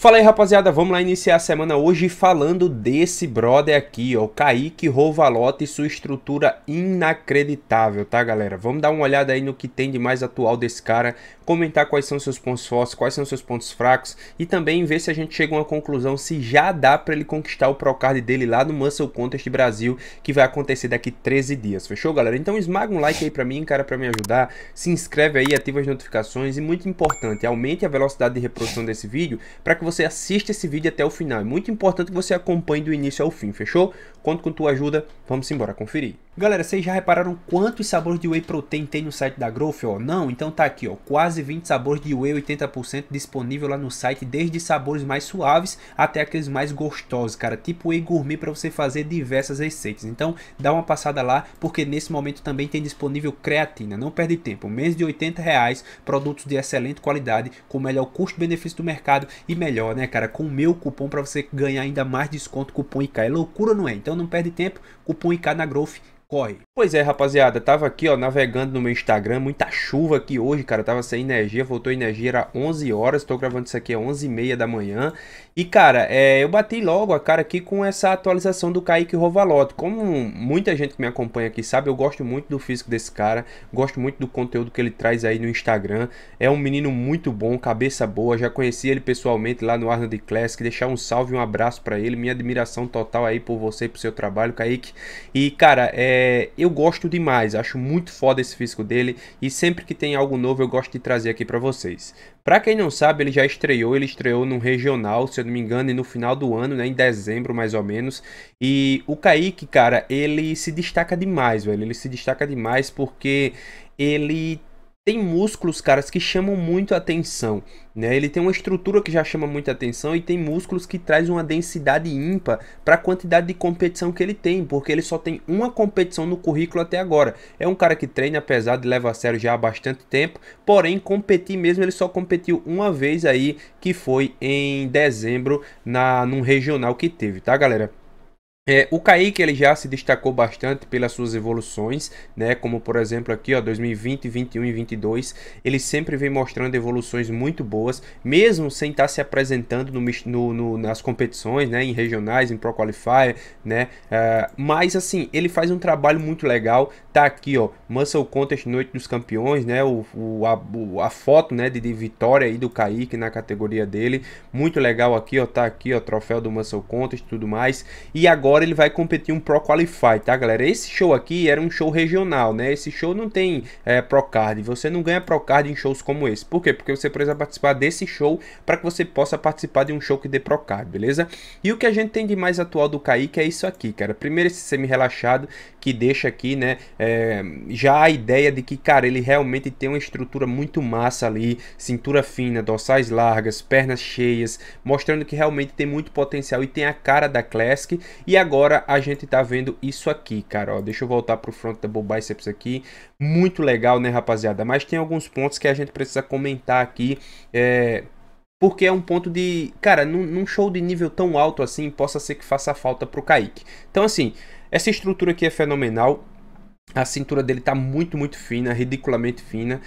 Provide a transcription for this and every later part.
Fala aí rapaziada, vamos lá iniciar a semana hoje falando desse brother aqui, ó, o Kaique Rovalote e sua estrutura inacreditável, tá galera? Vamos dar uma olhada aí no que tem de mais atual desse cara, comentar quais são seus pontos fortes, quais são seus pontos fracos e também ver se a gente chega a uma conclusão se já dá para ele conquistar o Procard dele lá no Muscle Contest Brasil, que vai acontecer daqui 13 dias. Fechou, galera? Então esmaga um like aí para mim, cara, para me ajudar. Se inscreve aí, ativa as notificações e muito importante, aumente a velocidade de reprodução desse vídeo para que você assista esse vídeo até o final. É muito importante que você acompanhe do início ao fim, fechou? Conto com tua ajuda, vamos embora conferir. Galera, vocês já repararam quantos sabores de whey protein tem no site da Growth? Ó? Não? Então tá aqui, ó, quase 20 sabores de whey 80% disponível lá no site, desde sabores mais suaves até aqueles mais gostosos, cara, tipo whey gourmet para você fazer diversas receitas. Então dá uma passada lá, porque nesse momento também tem disponível creatina, não perde tempo, menos de 80 reais, produtos de excelente qualidade, com melhor custo-benefício do mercado e melhor, né cara, com o meu cupom para você ganhar ainda mais desconto, cupom IK, é loucura não é? Então não perde tempo, cupom IK na Growth, corre. Pois é, rapaziada, tava aqui, ó, navegando no meu Instagram, muita chuva aqui hoje, cara, tava sem energia, voltou energia, era 11 horas, tô gravando isso aqui é 11h30 da manhã, e cara, é, eu bati logo a cara aqui com essa atualização do Kaique Rovaloto, como muita gente que me acompanha aqui sabe, eu gosto muito do físico desse cara, gosto muito do conteúdo que ele traz aí no Instagram, é um menino muito bom, cabeça boa, já conheci ele pessoalmente lá no Arnold Classic, deixar um salve, um abraço para ele, minha admiração total aí por você e pro seu trabalho, Kaique, e cara, é, eu eu gosto demais, acho muito foda esse físico dele e sempre que tem algo novo eu gosto de trazer aqui para vocês. Para quem não sabe, ele já estreou, ele estreou num regional, se eu não me engano, e no final do ano, né, em dezembro mais ou menos. E o Kaique, cara, ele se destaca demais, velho. Ele se destaca demais porque ele tem músculos, caras, que chamam muito atenção, né? Ele tem uma estrutura que já chama muita atenção e tem músculos que traz uma densidade ímpar para a quantidade de competição que ele tem, porque ele só tem uma competição no currículo até agora. É um cara que treina pesado e leva a sério já há bastante tempo, porém competir mesmo ele só competiu uma vez aí, que foi em dezembro na num regional que teve, tá, galera? É, o Kaique ele já se destacou bastante pelas suas evoluções, né? Como por exemplo aqui, ó, 2020, 21 e 22, ele sempre vem mostrando evoluções muito boas, mesmo sem estar tá se apresentando no, no, no nas competições, né? Em regionais, em Pro Qualifier, né? Uh, mas assim, ele faz um trabalho muito legal. Tá aqui, ó, Muscle Contest Noite dos Campeões, né? O, o a, o, a, foto, né? De, de, vitória aí do Kaique na categoria dele, muito legal aqui, ó, tá aqui, ó, troféu do Muscle Contest, tudo mais. E agora agora ele vai competir um Pro Qualify, tá, galera? Esse show aqui era um show regional, né? Esse show não tem é, Pro Card. Você não ganha Pro Card em shows como esse. Por quê? Porque você precisa participar desse show para que você possa participar de um show que dê Pro Card, beleza? E o que a gente tem de mais atual do Kaique é isso aqui, cara. Primeiro esse semi-relaxado que deixa aqui, né? É, já a ideia de que, cara, ele realmente tem uma estrutura muito massa ali. Cintura fina, dorsais largas, pernas cheias. Mostrando que realmente tem muito potencial e tem a cara da Classic. E agora a gente tá vendo isso aqui, cara. Ó, deixa eu voltar pro front double biceps aqui. Muito legal, né, rapaziada? Mas tem alguns pontos que a gente precisa comentar aqui. É, porque é um ponto de. Cara, num, num, show de nível tão alto assim, possa ser que faça falta pro Kaique. Então, assim, essa estrutura aqui é fenomenal. A cintura dele tá muito, muito fina, ridiculamente fina. Uh,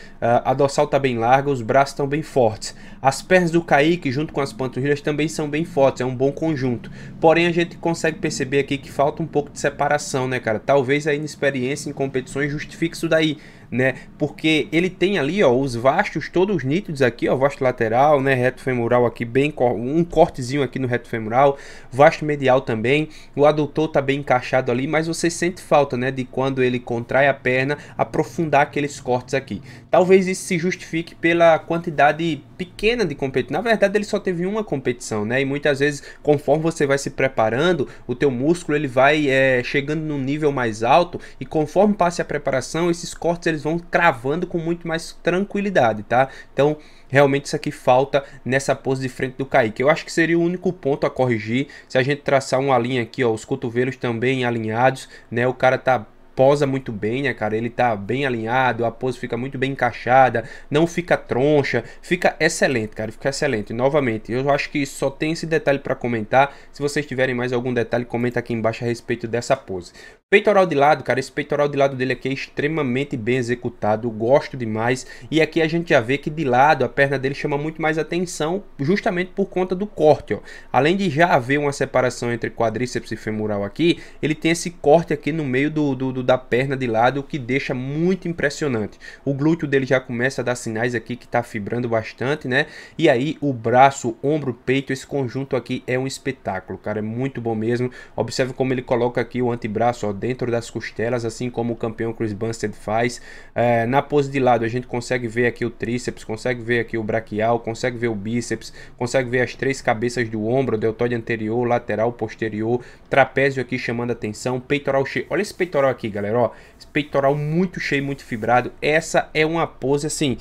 a dorsal tá bem larga, os braços estão bem fortes. As pernas do Kaique, junto com as panturrilhas, também são bem fortes, é um bom conjunto. Porém, a gente consegue perceber aqui que falta um pouco de separação, né, cara? Talvez a inexperiência em competições justifique isso daí, né? Porque ele tem ali, ó, os vastos todos nítidos aqui, ó, vasto lateral, né, reto femoral aqui bem, um cortezinho aqui no reto femoral, vasto medial também. O adutor tá bem encaixado ali, mas você sente falta, né, de quando ele contrai a perna, aprofundar aqueles cortes aqui. Talvez isso se justifique pela quantidade pequena de competição. Na verdade, ele só teve uma competição, né? E muitas vezes, conforme você vai se preparando, o teu músculo ele vai é, chegando num nível mais alto e conforme passe a preparação, esses cortes eles vão cravando com muito mais tranquilidade, tá? Então, realmente isso aqui falta nessa pose de frente do Kaique. Eu acho que seria o único ponto a corrigir. Se a gente traçar uma linha aqui, ó, os cotovelos também alinhados, né? O cara tá posa muito bem, né, cara? Ele tá bem alinhado, a pose fica muito bem encaixada, não fica troncha, fica excelente, cara, fica excelente. Novamente, eu acho que só tem esse detalhe para comentar. Se vocês tiverem mais algum detalhe, comenta aqui embaixo a respeito dessa pose. Peitoral de lado, cara, esse peitoral de lado dele aqui é extremamente bem executado, gosto demais. E aqui a gente já vê que de lado a perna dele chama muito mais atenção, justamente por conta do corte, ó. Além de já haver uma separação entre quadríceps e femoral aqui, ele tem esse corte aqui no meio do, do, do da perna de lado, o que deixa muito impressionante. O glúteo dele já começa a dar sinais aqui que está fibrando bastante, né? E aí o braço, ombro, peito, esse conjunto aqui é um espetáculo, cara, é muito bom mesmo. Observe como ele coloca aqui o antebraço ó, dentro das costelas, assim como o campeão Chris Bumstead faz. É, na pose de lado a gente consegue ver aqui o tríceps, consegue ver aqui o braquial, consegue ver o bíceps, consegue ver as três cabeças do ombro, deltóide anterior, lateral, posterior, trapézio aqui chamando atenção, peitoral cheio. Olha esse peitoral aqui, galera, ó, peitoral muito cheio, muito fibrado. Essa é uma pose assim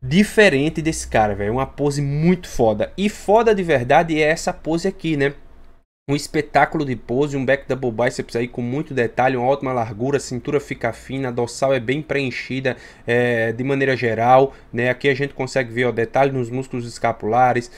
diferente desse cara, velho, é uma pose muito foda. E foda de verdade é essa pose aqui, né? Um espetáculo de pose, um back double biceps aí com muito detalhe, uma ótima largura, cintura fica fina, dorsal é bem preenchida é, de maneira geral, né? Aqui a gente consegue ver o detalhe nos músculos escapulares,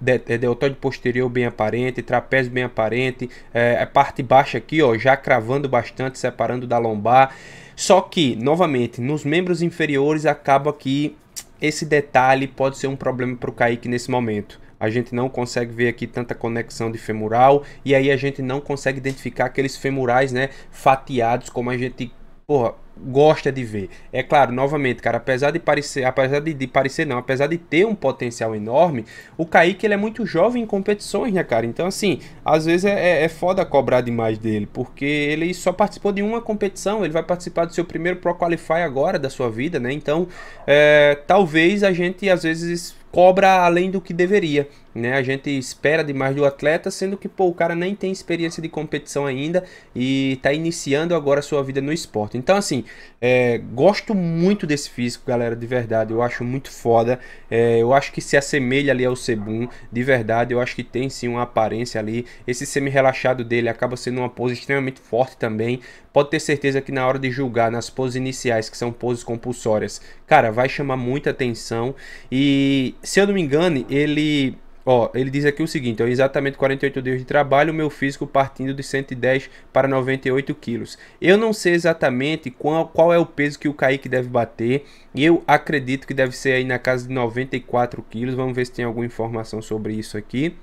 deltóide posterior bem aparente, trapézio bem aparente, é, a é parte baixa aqui, ó, já cravando bastante, separando da lombar. Só que, novamente, nos membros inferiores acaba que esse detalhe pode ser um problema para o Kaique nesse momento a gente não consegue ver aqui tanta conexão de femoral e aí a gente não consegue identificar aqueles femorais, né, fatiados como a gente, porra, gosta de ver. É claro, novamente, cara, apesar de parecer, apesar de, de, parecer não, apesar de ter um potencial enorme, o Kaique ele é muito jovem em competições, né, cara? Então, assim, às vezes é, é, é foda cobrar demais dele, porque ele só participou de uma competição, ele vai participar do seu primeiro Pro Qualify agora da sua vida, né? Então, é, talvez a gente às vezes cobra além do que deveria. Né? A gente espera demais do atleta, sendo que pô, o cara nem tem experiência de competição ainda e está iniciando agora a sua vida no esporte. Então, assim, é, gosto muito desse físico, galera, de verdade. Eu acho muito foda. É, eu acho que se assemelha ali ao Sebum, de verdade. Eu acho que tem sim uma aparência ali. Esse semi-relaxado dele acaba sendo uma pose extremamente forte também. Pode ter certeza que na hora de julgar, nas poses iniciais, que são poses compulsórias, cara, vai chamar muita atenção e se eu não me engano, ele. Ó, ele diz aqui o seguinte: ó, exatamente 48 dias de trabalho, meu físico partindo de 110 para 98 quilos. Eu não sei exatamente qual, qual é o peso que o Kaique deve bater. Eu acredito que deve ser aí na casa de 94 quilos. Vamos ver se tem alguma informação sobre isso aqui.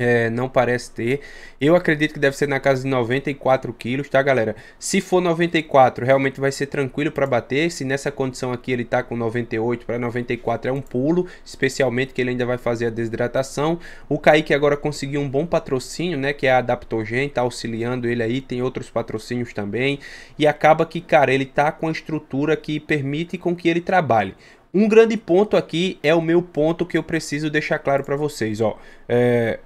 É, não parece ter. Eu acredito que deve ser na casa de 94 quilos, tá, galera? Se for 94, realmente vai ser tranquilo para bater. Se nessa condição aqui ele tá com 98 para 94 é um pulo, especialmente que ele ainda vai fazer a desidratação. O Kaique agora conseguiu um bom patrocínio, né, que é a Adaptogen, tá auxiliando ele aí, tem outros patrocínios também. E acaba que, cara, ele tá com a estrutura que permite com que ele trabalhe. Um grande ponto aqui é o meu ponto que eu preciso deixar claro para vocês, ó. É,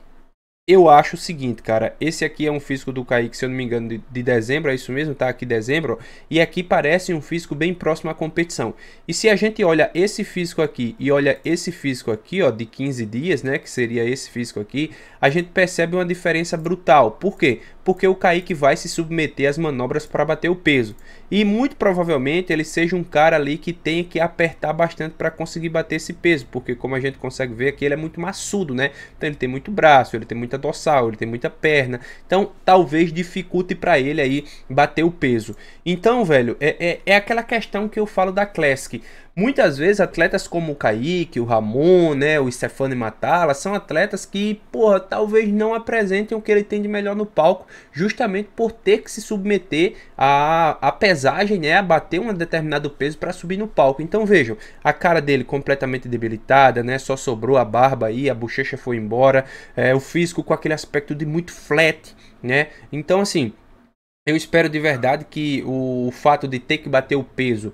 eu acho o seguinte, cara. Esse aqui é um físico do Kaique, se eu não me engano, de, de dezembro, é isso mesmo? Tá aqui dezembro. e aqui parece um físico bem próximo à competição. E se a gente olha esse físico aqui e olha esse físico aqui, ó, de 15 dias, né? Que seria esse físico aqui. A gente percebe uma diferença brutal. Por quê? porque o Kaique vai se submeter às manobras para bater o peso. E muito provavelmente ele seja um cara ali que tenha que apertar bastante para conseguir bater esse peso, porque como a gente consegue ver aqui, ele é muito maçudo, né? Então ele tem muito braço, ele tem muita dorsal, ele tem muita perna. Então talvez dificulte para ele aí bater o peso. Então, velho, é, é, é aquela questão que eu falo da Classic. Muitas vezes atletas como o Kaique, o Ramon, né, o Stefano Matala, são atletas que, porra, talvez não apresentem o que ele tem de melhor no palco justamente por ter que se submeter à, a pesagem, né, a bater um determinado peso para subir no palco. Então vejam, a cara dele completamente debilitada, né, só sobrou a barba aí, a bochecha foi embora, é, o físico com aquele aspecto de muito flat, né? Então assim, eu espero de verdade que o fato de ter que bater o peso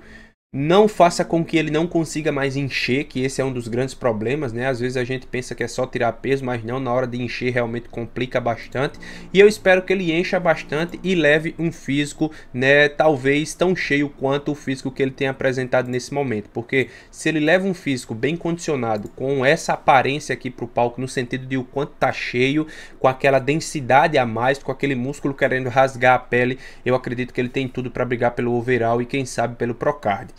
não faça com que ele não consiga mais encher, que esse é um dos grandes problemas, né? Às vezes a gente pensa que é só tirar peso, mas não, na hora de encher realmente complica bastante. E eu espero que ele encha bastante e leve um físico, né, talvez tão cheio quanto o físico que ele tem apresentado nesse momento, porque se ele leva um físico bem condicionado, com essa aparência aqui para o palco no sentido de o quanto tá cheio, com aquela densidade a mais, com aquele músculo querendo rasgar a pele, eu acredito que ele tem tudo para brigar pelo overall e quem sabe pelo pro card.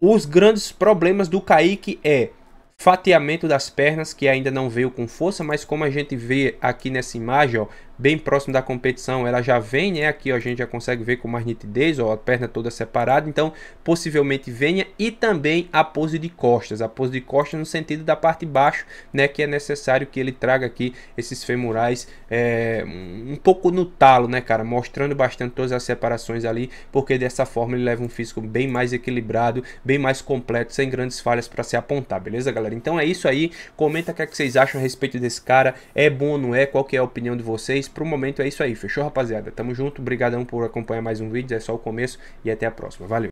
Os grandes problemas do Kaique é fatiamento das pernas, que ainda não veio com força, mas como a gente vê aqui nessa imagem, ó, bem próximo da competição, ela já vem, né? Aqui ó, a gente já consegue ver com mais nitidez, ó, a perna toda separada, então possivelmente venha e também a pose de costas, a pose de costas no sentido da parte baixo, né? Que é necessário que ele traga aqui esses femorais é, um pouco no talo, né, cara? Mostrando bastante todas as separações ali, porque dessa forma ele leva um físico bem mais equilibrado, bem mais completo, sem grandes falhas para se apontar, beleza, galera? Então é isso aí. Comenta o que, é que vocês acham a respeito desse cara, é bom ou não é? Qual que é a opinião de vocês? vocês pro momento é isso aí. Fechou, rapaziada? Tamo junto. Obrigadão por acompanhar mais um vídeo. É só o começo e até a próxima. Valeu!